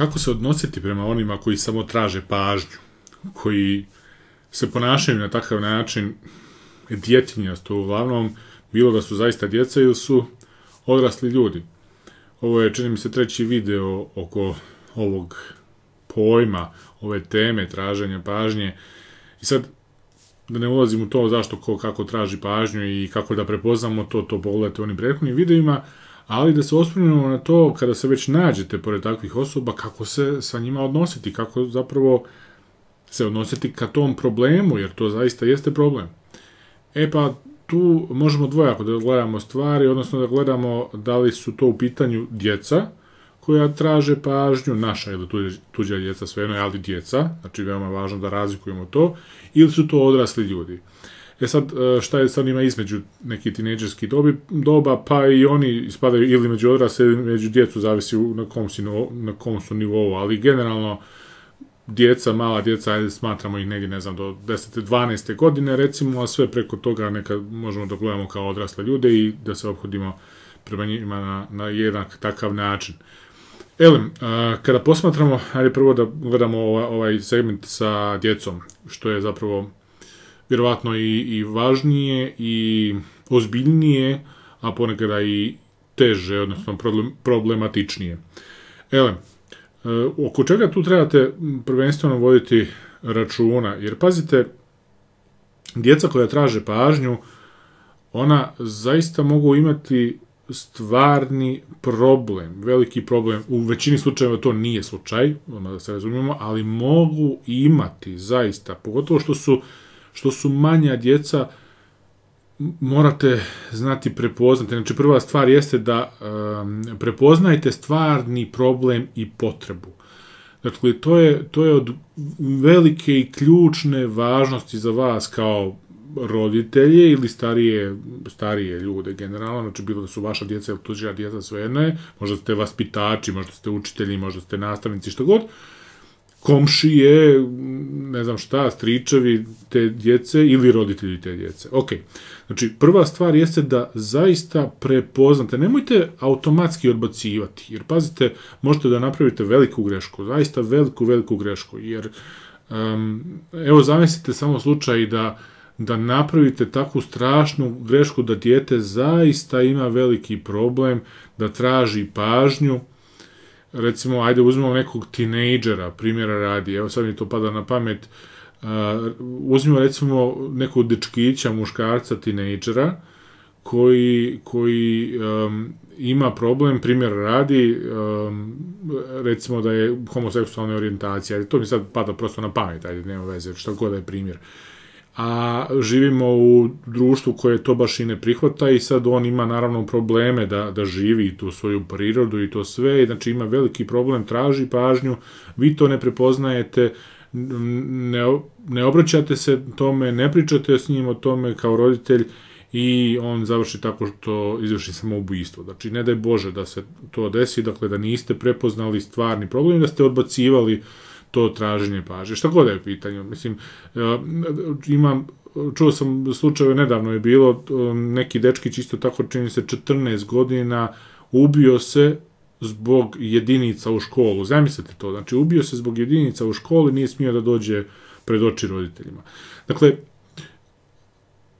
kako se odnositi prema onima koji samo traže pažnju, koji se ponašaju na takav način djetinjasto uglavnom, bilo da su zaista djeca ili su odrasli ljudi. Ovo je, čini mi se, treći video oko ovog pojma, ove teme traženja pažnje. I sad, da ne ulazim u to zašto ko kako traži pažnju i kako da prepoznamo to, to pogledajte u onim prethodnim videima, ali da se osvrnemo na to kada se već nađete pored takvih osoba, kako se sa njima odnositi, kako zapravo se odnositi ka tom problemu, jer to zaista jeste problem. E pa tu možemo dvojako da gledamo stvari, odnosno da gledamo da li su to u pitanju djeca koja traže pažnju, naša ili tuđa, djeca, svejedno, ali djeca, znači veoma je važno da razlikujemo to, ili su to odrasli ljudi. E sad, e, šta je sad ima između neki tineđerski dobi, doba, pa i oni ispadaju ili među odrasle ili među djecu, zavisi na kom, na kom su nivou, ali generalno djeca, mala djeca, smatramo ih negdje, ne znam, do 10. 12. godine, recimo, a sve preko toga neka možemo da gledamo kao odrasle ljude i da se obhodimo prema njima na, jednak takav način. Elem, kada posmatramo, ali prvo da gledamo ovaj, ovaj segment sa djecom, što je zapravo vjerovatno i, važnije i ozbiljnije, a ponekada i teže, odnosno problematičnije. Ele, eh, oko čega tu trebate prvenstveno voditi računa, jer pazite, djeca koja traže pažnju, ona zaista mogu imati stvarni problem, veliki problem. U većini slučajeva to nije slučaj, ono da se razumijemo, ali mogu imati zaista, pogotovo što su što su manja djeca, morate znati prepoznati. Znači, prva stvar jeste da prepoznajte stvarni problem i potrebu. Dakle, to je, od velike i ključne važnosti za vas kao roditelje ili starije, ljude generalno, znači bilo da su vaša djeca ili tuđa djeca, jedno je, možda ste vaspitači, možda ste učitelji, možda ste nastavnici, što god, komšije, ne znam šta, stričevi te djece ili roditelji te djece. Ok, znači prva stvar jeste da zaista prepoznate, nemojte automatski odbacivati, jer pazite, možete da napravite veliku grešku, zaista veliku, veliku grešku, jer evo zamislite samo slučaj da da napravite takvu strašnu grešku da dijete zaista ima veliki problem, da traži pažnju, recimo, ajde uzmemo nekog tinejdžera, primjera radi, evo sad mi to pada na pamet, uh, uzmimo recimo nekog dečkića, muškarca, tinejdžera, koji, um, ima problem, primjer radi, um, recimo da je homoseksualna orijentacija, to mi sad pada prosto na pamet, ajde, nema veze, što god da je primjer a živimo u društvu koje to baš i ne prihvata i sad on ima naravno probleme da, živi tu svoju prirodu i to sve, znači ima veliki problem, traži pažnju, vi to ne prepoznajete, ne, obraćate se tome, ne pričate s njim o tome kao roditelj i on završi tako što izvrši samoubistvo. Znači, ne daj Bože da se to desi, dakle da niste prepoznali stvarni problem, i da ste odbacivali to traženje pažnje. Šta god je pitanje, mislim, e, imam čuo sam slučajeve, nedavno je bilo, e, neki dečki isto tako čini se 14 godina ubio se zbog jedinica u školu. Zamislite to, znači ubio se zbog jedinica u školi, nije smio da dođe pred oči roditeljima. Dakle,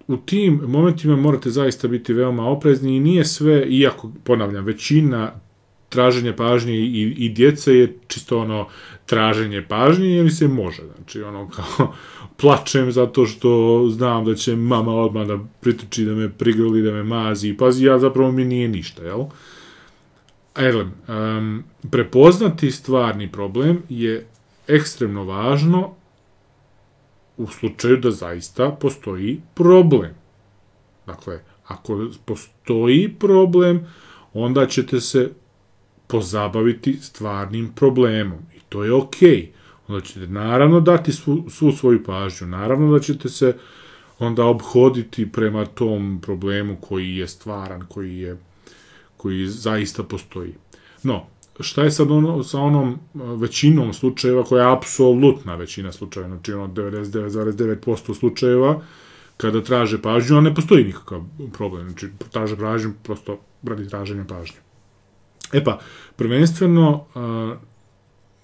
u tim momentima morate zaista biti veoma oprezni i nije sve, iako ponavljam, većina traženje pažnje i, i djece je čisto ono traženje pažnje jer se može, znači ono kao plačem zato što znam da će mama odmah da prituči, da me prigrli, da me mazi i pazi, ja zapravo mi nije ništa, jel? E, prepoznati stvarni problem je ekstremno važno u slučaju da zaista postoji problem. Dakle, ako postoji problem, onda ćete se pozabaviti stvarnim problemom. I to je ok. Onda ćete naravno dati svu, svoju pažnju, naravno da ćete se onda obhoditi prema tom problemu koji je stvaran, koji je koji zaista postoji. No, šta je sad ono, sa onom e, većinom slučajeva koja je apsolutna većina slučajeva, znači ono 99,9% slučajeva kada traže pažnju, a ne postoji nikakav problem, znači traže pažnju prosto radi traženja pažnje. E pa, prvenstveno, e,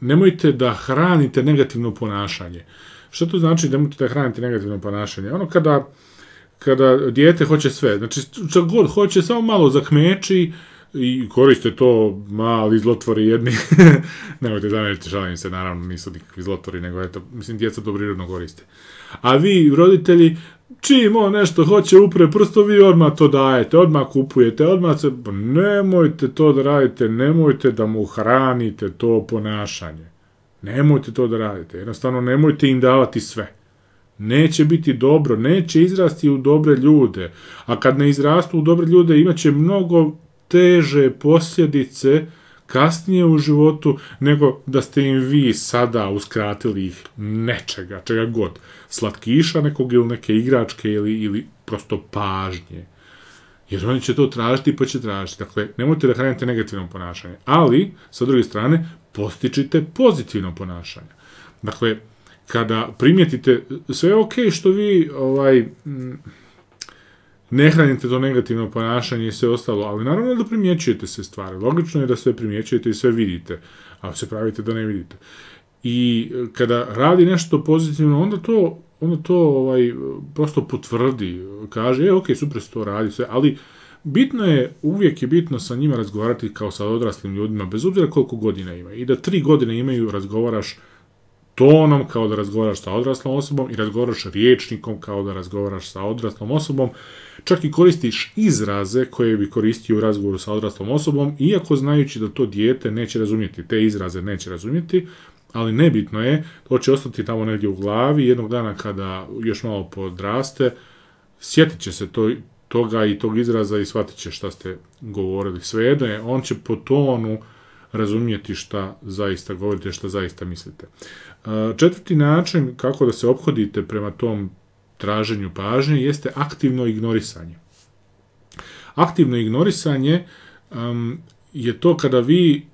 nemojte da hranite negativno ponašanje. Što to znači da nemojte da hranite negativno ponašanje? Ono kada, kada dijete hoće sve, znači čak god hoće, samo malo zakmeči, i koriste to mali zlotvori jedni, nemojte zamjeriti, šalim se, naravno nisu nikakvi zlotvori, nego eto, mislim, djeca to prirodno koriste. A vi, roditelji, čim on nešto hoće upre prsto, vi odmah to dajete, odmah kupujete, odmah se... Pa nemojte to da radite, nemojte da mu hranite to ponašanje. Nemojte to da radite, jednostavno nemojte im davati sve. Neće biti dobro, neće izrasti u dobre ljude, a kad ne izrastu u dobre ljude imat će mnogo teže posljedice kasnije u životu, nego da ste im vi sada uskratili ih nečega, čega god. Slatkiša nekog ili neke igračke ili, ili prosto pažnje. Jer oni će to tražiti pa će tražiti. Dakle, nemojte da hranite negativno ponašanje. Ali, sa druge strane, postičite pozitivno ponašanje. Dakle, kada primijetite sve je ok što vi ovaj, ne hranite to negativno ponašanje i sve ostalo, ali naravno da primjećujete sve stvari. Logično je da sve primjećujete i sve vidite, ali se pravite da ne vidite. I e, kada radi nešto pozitivno, onda to, to ovaj, prosto potvrdi, kaže, e, ok, super se to radi, sve, ali bitno je, uvijek je bitno sa njima razgovarati kao sa odraslim ljudima, bez obzira koliko godina ima. I da tri godine imaju, razgovaraš, tonom kao da razgovaraš sa odraslom osobom i razgovaraš riječnikom kao da razgovaraš sa odraslom osobom. Čak i koristiš izraze koje bi koristio u razgovoru sa odraslom osobom, iako znajući da to dijete neće razumjeti, te izraze neće razumjeti, ali nebitno je, to će ostati tamo negdje u glavi, jednog dana kada još malo podraste, sjetit će se toga i tog izraza i shvatit će šta ste govorili. Svejedno je, on će po tonu razumjeti šta zaista govorite, šta zaista mislite. Četvrti način kako da se obhodite prema tom traženju pažnje jeste aktivno ignorisanje. Aktivno ignorisanje je to kada vi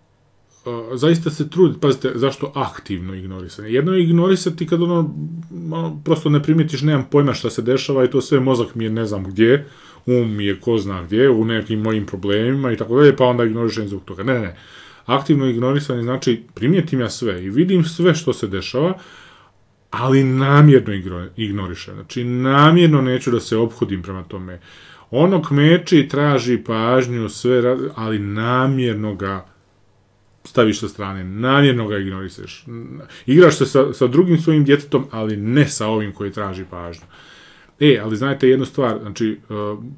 zaista se trudite, pazite, zašto aktivno ignorisanje? Jedno je ignorisati kad ono, ono, ne primitiš, nemam pojma šta se dešava i to sve mozak mi je ne znam gdje, um mi je ko zna gdje, u nekim mojim problemima i tako dalje, pa onda ignorišem zbog toga. Ne, ne, ne aktivno ignorisanje znači primijetim ja sve i vidim sve što se dešava, ali namjerno ignorišem. Znači namjerno neću da se ophodim prema tome. Ono kmeči traži pažnju, sve, ali namjerno ga staviš sa strane, namjerno ga ignoriseš. Igraš se sa, sa drugim svojim djetetom, ali ne sa ovim koji traži pažnju. E, ali znajte jednu stvar, znači, e,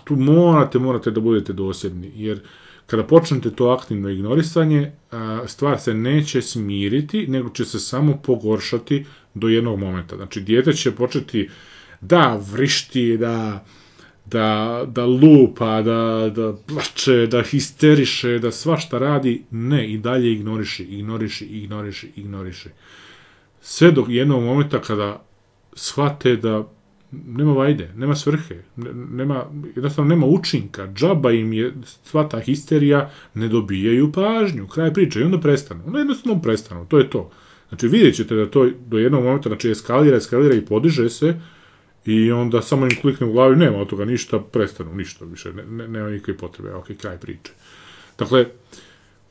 tu morate, morate da budete dosljedni, jer kada počnete to aktivno ignorisanje, e, stvar se neće smiriti, nego će se samo pogoršati do jednog momenta. Znači, dijete će početi da vrišti, da, lupa, da, da plače, da histeriše, da svašta radi. Ne, i dalje ignoriši, ignoriši, ignoriši, ignoriši. Sve do jednog momenta kada shvate da nema vajde, nema svrhe, nema, jednostavno nema učinka, džaba im je sva ta histerija, ne dobijaju pažnju, kraj priče i onda prestanu. Onda jednostavno prestanu, to je to. Znači vidjet ćete da to do jednog momenta, znači eskalira, eskalira i podiže se i onda samo im klikne u glavi, nema od toga ništa, prestanu, ništa više, ne, ne, nema nikakve potrebe, ok, kraj priče. Dakle,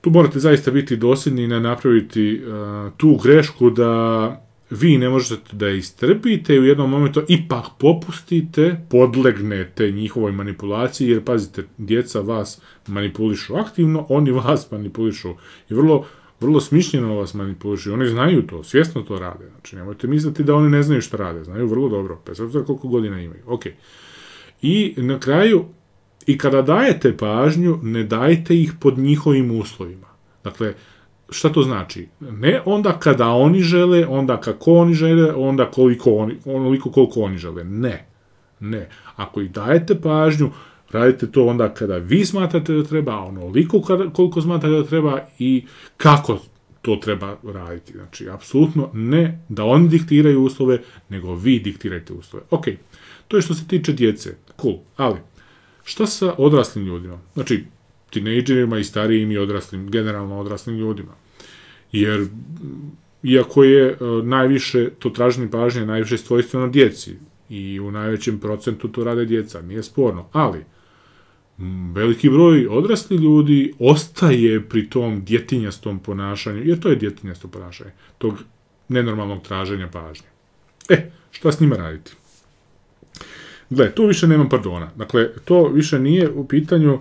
tu morate zaista biti dosljedni i ne napraviti eh, tu grešku da vi ne možete da istrpite u jednom momentu ipak popustite, podlegnete njihovoj manipulaciji, jer pazite, djeca vas manipulišu aktivno, oni vas manipulišu i vrlo, vrlo smišljeno vas manipulišu. Oni znaju to, svjesno to rade. Znači, nemojte misliti da oni ne znaju što rade. Znaju vrlo dobro, bez obzira koliko godina imaju. Ok. I na kraju, i kada dajete pažnju, ne dajte ih pod njihovim uslovima. Dakle, šta to znači? Ne onda kada oni žele, onda kako oni žele, onda koliko oni, onoliko koliko oni žele. Ne. Ne. Ako i dajete pažnju, radite to onda kada vi smatrate da treba, onoliko koliko smatrate da treba i kako to treba raditi. Znači, apsolutno ne da oni diktiraju uslove, nego vi diktirajte uslove. Ok, to je što se tiče djece. Cool, ali šta sa odraslim ljudima? Znači, tinejdžerima i starijim i odraslim, generalno odraslim ljudima. Jer, iako je e, najviše, to traženje pažnje najviše svojstveno djeci i u najvećem procentu to rade djeca, nije sporno, ali veliki broj odrasli ljudi ostaje pri tom djetinjastom ponašanju, jer to je djetinjasto ponašanje, tog nenormalnog traženja pažnje. E, šta s njima raditi? Gle, tu više nema pardona. Dakle, to više nije u pitanju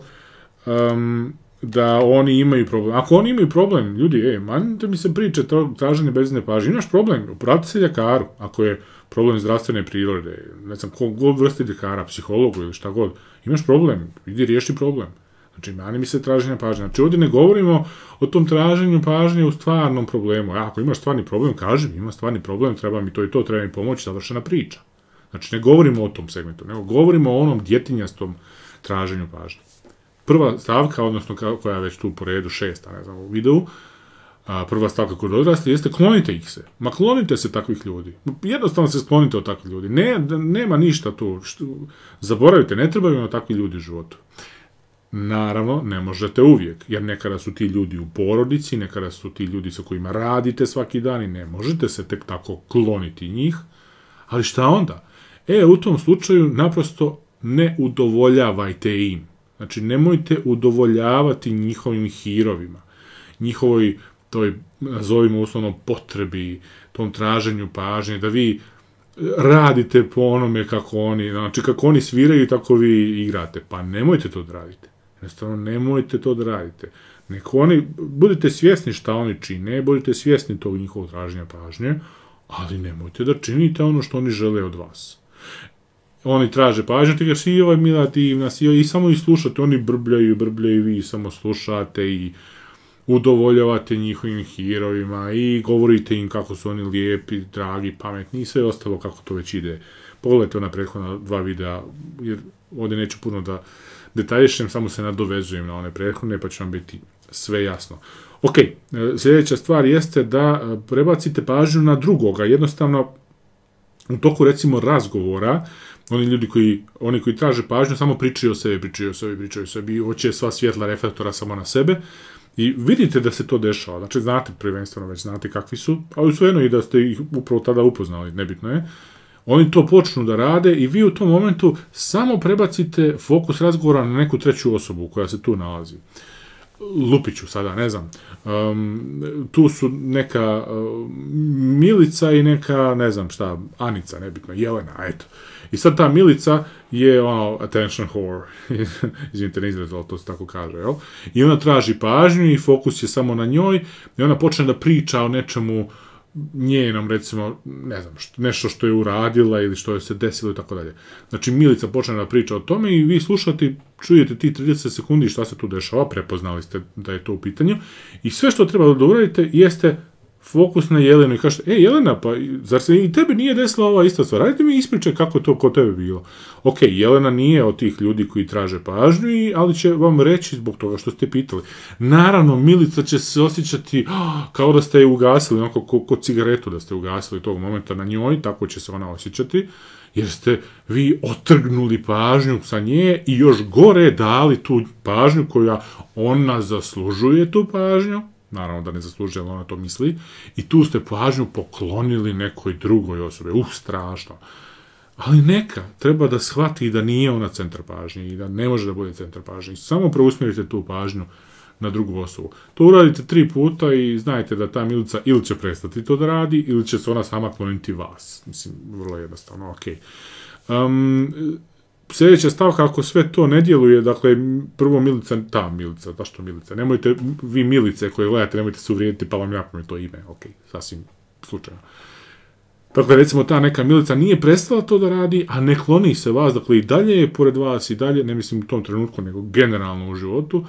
da oni imaju problem. Ako oni imaju problem, ljudi, ej, manjite mi se priče to traženje bezine pažnje. Imaš problem, u se ljekaru. Ako je problem zdravstvene prirode, ne znam, kog god vrsti ljekara, psihologu ili šta god, imaš problem, idi riješi problem. Znači, mani mi se traženja pažnje. Znači, ovdje ne govorimo o tom traženju pažnje u stvarnom problemu. E, ako imaš stvarni problem, kaži mi, imam stvarni problem, treba mi to i to, treba mi pomoći, završena priča. Znači, ne govorimo o tom segmentu, nego govorimo o onom djetinjastom traženju pažnje prva stavka, odnosno koja je već tu po redu šesta, ne znam, u videu, prva stavka kod odrasli jeste klonite ih se. Ma klonite se takvih ljudi. Jednostavno se sklonite od takvih ljudi. nema ništa tu. zaboravite, ne trebaju vam takvi ljudi u životu. Naravno, ne možete uvijek, jer nekada su ti ljudi u porodici, nekada su ti ljudi sa kojima radite svaki dan i ne možete se tek tako kloniti njih. Ali šta onda? E, u tom slučaju naprosto ne udovoljavajte im. Znači, nemojte udovoljavati njihovim hirovima, njihovoj, toj, nazovimo uslovno, potrebi, tom traženju pažnje, da vi radite po onome kako oni, znači kako oni sviraju, tako vi igrate. Pa nemojte to da radite. Jednostavno, nemojte to da radite. oni, budite svjesni šta oni čine, budite svjesni tog njihovog traženja pažnje, ali nemojte da činite ono što oni žele od vas oni traže pažnju, ti kažeš i ovaj mila divna i samo ih slušate, oni brbljaju, i brbljaju, i vi samo slušate i udovoljavate njihovim hirovima i govorite im kako su oni lijepi, dragi, pametni i sve ostalo kako to već ide. Pogledajte ona prethodna dva videa, jer ovdje neću puno da detaljišem, samo se nadovezujem na one prethodne pa će vam biti sve jasno. Ok, e, sljedeća stvar jeste da e, prebacite pažnju na drugoga, jednostavno u toku recimo razgovora oni ljudi koji, oni koji traže pažnju samo pričaju o sebi, pričaju o sebi, pričaju o sebi i hoće sva svjetla reflektora samo na sebe. I vidite da se to dešava, znači znate prvenstveno već, znate kakvi su, ali usvojeno i da ste ih upravo tada upoznali, nebitno je. Oni to počnu da rade i vi u tom momentu samo prebacite fokus razgovora na neku treću osobu koja se tu nalazi. Lupiću sada, ne znam. Um, tu su neka um, Milica i neka, ne znam šta, Anica, nebitno, Jelena, eto. I sad ta Milica je ono attention whore, iz ne izraz, to se tako kaže, jel? I ona traži pažnju i fokus je samo na njoj i ona počne da priča o nečemu njenom, recimo, ne znam, nešto što je uradila ili što je se desilo i tako dalje. Znači, Milica počne da priča o tome i vi slušate, čujete ti 30 sekundi šta se tu dešava, prepoznali ste da je to u pitanju i sve što treba da uradite jeste fokus na Jelenu i kaže, e Jelena, pa zar se i tebi nije desila ova ista stvar? Radite mi ispričaj kako to kod tebe bilo. Ok, Jelena nije od tih ljudi koji traže pažnju, ali će vam reći zbog toga što ste pitali. Naravno, Milica će se osjećati kao da ste je ugasili, onako kod cigaretu da ste ugasili tog momenta na njoj, tako će se ona osjećati jer ste vi otrgnuli pažnju sa nje i još gore dali tu pažnju koja ona zaslužuje tu pažnju naravno da ne zaslužuje, ali ona to misli, i tu ste pažnju poklonili nekoj drugoj osobi, uh, strašno. Ali neka, treba da shvati da nije ona centar pažnje i da ne može da bude centar pažnje. Samo preusmjerite tu pažnju na drugu osobu. To uradite tri puta i znajte da ta milica ili će prestati to da radi, ili će se ona sama kloniti vas. Mislim, vrlo jednostavno, ok. Um, Sljedeća stavka, ako sve to ne djeluje, dakle, prvo Milica, ta Milica, zašto što Milica, nemojte, vi Milice koje gledate, nemojte se uvrijediti, pa vam ja to ime, ok, sasvim slučajno. Dakle, recimo ta neka Milica nije prestala to da radi, a ne kloni se vas, dakle i dalje je pored vas, i dalje, ne mislim u tom trenutku, nego generalno u životu,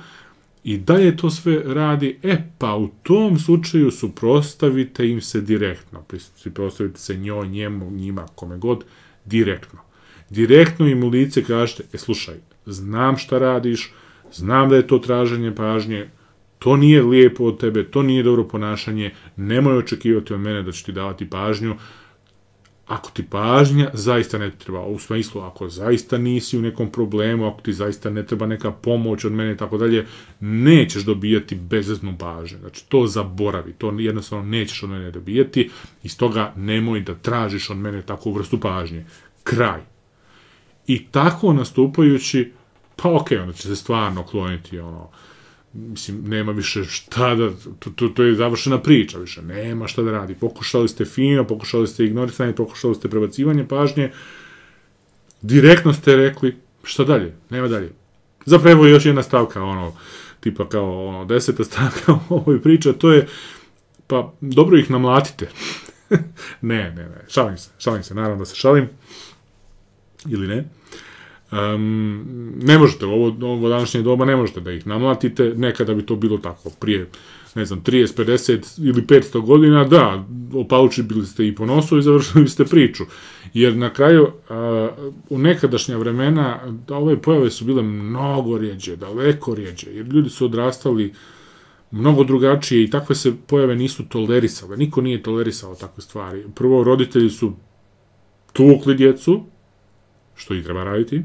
i dalje to sve radi, e pa u tom slučaju suprostavite im se direktno, suprostavite se njoj, njemu, njima, kome god, direktno direktno im u lice kažete, e, slušaj, znam šta radiš, znam da je to traženje pažnje, to nije lijepo od tebe, to nije dobro ponašanje, nemoj očekivati od mene da ću ti davati pažnju, ako ti pažnja zaista ne treba, u smislu ako zaista nisi u nekom problemu, ako ti zaista ne treba neka pomoć od mene i tako dalje, nećeš dobijati bezveznu pažnju. Znači to zaboravi, to jednostavno nećeš od mene dobijati i stoga nemoj da tražiš od mene takvu vrstu pažnje. Kraj. I tako nastupajući, pa ok, onda će se stvarno ukloniti ono, mislim, nema više šta da, to, je završena priča više, nema šta da radi. Pokušali ste fino, pokušali ste ignorisanje, pokušali ste prebacivanje pažnje, direktno ste rekli, šta dalje, nema dalje. Zapravo još jedna stavka, ono, tipa kao ono, deseta stavka ovoj priče, to je, pa dobro ih namlatite. ne, ne, ne, šalim se, šalim se, naravno da se šalim ili ne. ne možete, ovo, ovo današnje doba ne možete da ih namlatite, nekada bi to bilo tako, prije, ne znam, 30, 50 ili 500 godina, da, opauči bili ste i po nosu i završili ste priču. Jer na kraju, u nekadašnja vremena, ove pojave su bile mnogo rijeđe, daleko rijeđe, jer ljudi su odrastali mnogo drugačije i takve se pojave nisu tolerisale, niko nije tolerisao takve stvari. Prvo, roditelji su tukli djecu, što i treba raditi,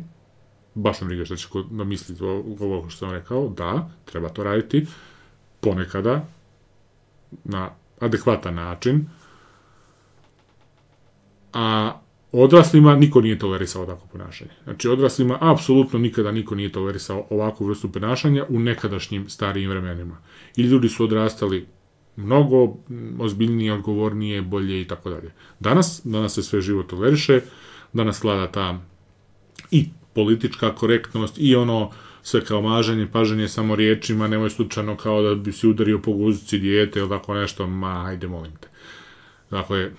baš briga što će o ovo što sam rekao, da, treba to raditi, ponekada, na adekvatan način, a odraslima niko nije tolerisao takvo ponašanje. Znači, odraslima apsolutno nikada niko nije tolerisao ovakvu vrstu ponašanja u nekadašnjim starijim vremenima. I ljudi su odrastali mnogo ozbiljnije, odgovornije, bolje i tako dalje. Danas, danas se sve život toleriše, danas vlada ta i politička korektnost i ono sve kao maženje, paženje samo riječima, nemoj slučajno kao da bi si udario po guzici dijete ili tako nešto, ma ajde molim te. Dakle,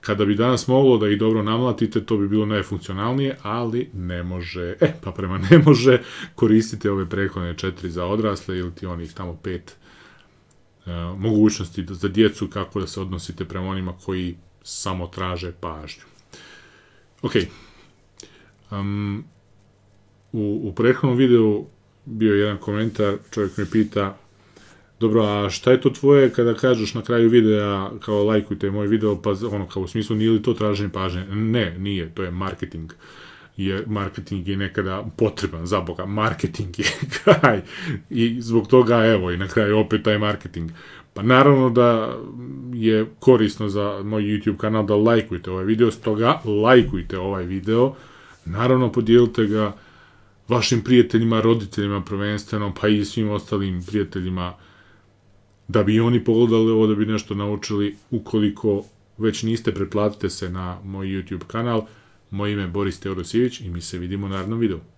kada bi danas moglo da ih dobro namlatite, to bi bilo najfunkcionalnije, ali ne može, e, pa prema ne može, koristite ove prekone četiri za odrasle ili ti onih tamo pet e, mogućnosti za djecu kako da se odnosite prema onima koji samo traže pažnju. Okej u, prethodnom videu bio jedan komentar, čovjek me pita dobro, a šta je to tvoje kada kažeš na kraju videa kao lajkujte moj video, pa ono kao u smislu nije li to traženje pažnje? Ne, nije, to je marketing. Jer marketing je nekada potreban, za Boga, marketing je kraj. I zbog toga, evo, i na kraju opet taj marketing. Pa naravno da je korisno za moj YouTube kanal da lajkujte ovaj video, stoga lajkujte ovaj video Naravno, podijelite ga vašim prijateljima, roditeljima prvenstveno, pa i svim ostalim prijateljima da bi oni pogledali ovo, da bi nešto naučili. Ukoliko već niste, pretplatite se na moj YouTube kanal. Moje ime je Boris Teodosijević i mi se vidimo u narednom videu.